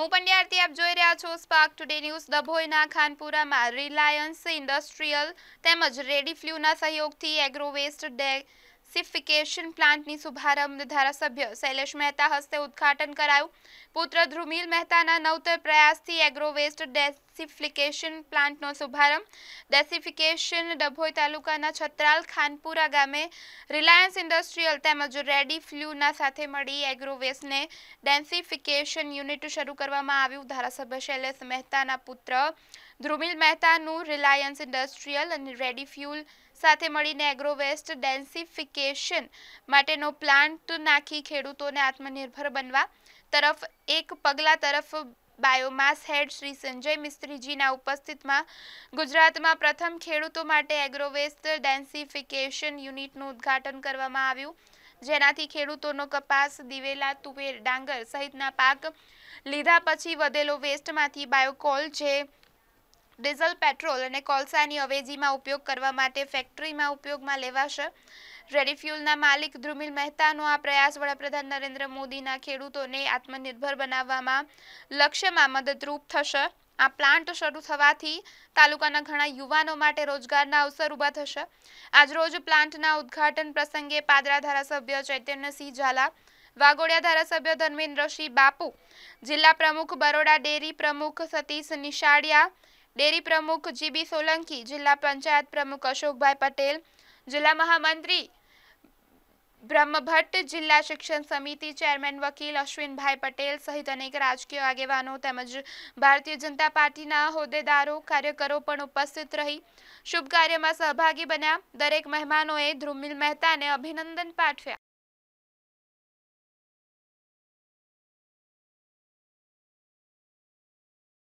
હું પંડ્યાર્થી આપ જોઈ રહ્યા છો સ્પાર્ક ટુડે ન્યૂઝ દભોઈના ખાનપુરામાં રિલાયન્સ ઇન્ડસ્ટ્રીયલ તેમજ રેડી ફ્લૂના સહયોગથી એગ્રો વેસ્ટ ડે સિફિકેશન પ્લાન્ટની શુભારંભ ધારાસભ્ય શૈલેષ મહેતા હસ્તે ઉદઘાટન કરાયું પુત્ર ધ્રુમિલ મહેતાના નવતર પ્રયાસથી એગ્રો વેસ્ટ ડેસિફિકેશન પ્લાન્ટનો શુભારંભ ડેસિફિકેશન ડભોઈ તાલુકાના છત્રાલ ખાનપુરા ગામે રિલાયન્સ ઇન્ડસ્ટ્રીયલ તેમજ રેડી ફ્લ્યુના સાથે મળી એગ્રો વેસ્ટને ડેન્સિફિકેશન યુનિટ શરૂ કરવામાં આવ્યું ધારાસભ્ય શૈલેષ મહેતાના પુત્ર ધ્રુમિલ મહેતાનું રિલાયન્સ ઇન્ડસ્ટ્રીયલ અને રેડી ફ્યુલ સાથે મળીને એગ્રો વેસ્ટ ડેન્સિફિકેશન માટેનો પ્લાન્ટ નાખી ખેડૂતોને આત્મનિર્ભર બનવા તરફ એક પગલા તરફ બાયોમાસ હેડ શ્રી સંજય મિસ્ત્રીજીના ઉપસ્થિતમાં ગુજરાતમાં પ્રથમ ખેડૂતો માટે એગ્રોવેસ્ટ ડેન્સિફિકેશન યુનિટનું ઉદ્ઘાટન કરવામાં આવ્યું જેનાથી ખેડૂતોનો કપાસ દિવેલા તુવેર ડાંગર સહિતના પાક લીધા પછી વધેલો વેસ્ટમાંથી બાયોકોલ જે ડીઝલ પેટ્રોલ અને કોલસાની અવેજીમાં ઉપયોગ કરવા માટે ફેક્ટરીમાં ઉપયોગમાં લેવાશે રેડી ફ્યુલના માલિક ધ્રુમિલ મહેતાનો આ પ્રયાસ વડાપ્રધાન નરેન્દ્ર મોદીના ખેડૂતોને આત્મનિર્ભર બનાવવામાં લક્ષ્યમાં મદદરૂપ થશે આ પ્લાન્ટ શરૂ થવાથી તાલુકાના ઘણા યુવાનો માટે રોજગારના અવસર ઊભા થશે આજરોજ પ્લાન્ટના ઉદ્ઘાટન પ્રસંગે પાદરા ધારાસભ્ય ચૈતન્યસિંહ ઝાલા વાગોડિયા ધારાસભ્ય ધર્મેન્દ્રસિંહ બાપુ જિલ્લા પ્રમુખ બરોડા ડેરી પ્રમુખ સતીશ નિશાળિયા ડેરી પ્રમુખ જીબી સોલંકી જિલ્લા પંચાયત પ્રમુખ અશોકભાઈ પટેલ જિલ્લા મહામંત્રી બ્રહ્મભટ્ટ જિલ્લા શિક્ષણ સમિતિ ચેરમેન વકીલ અશ્વિનભાઈ પટેલ સહિત અનેક રાજકીય આગેવાનો તેમજ ભારતીય જનતા પાર્ટીના હોદ્દેદારો કાર્યકરો પણ ઉપસ્થિત રહી શુભ કાર્યમાં સહભાગી બન્યા દરેક મહેમાનોએ ધ્રુમિલ મહેતાને અભિનંદન પાઠવ્યા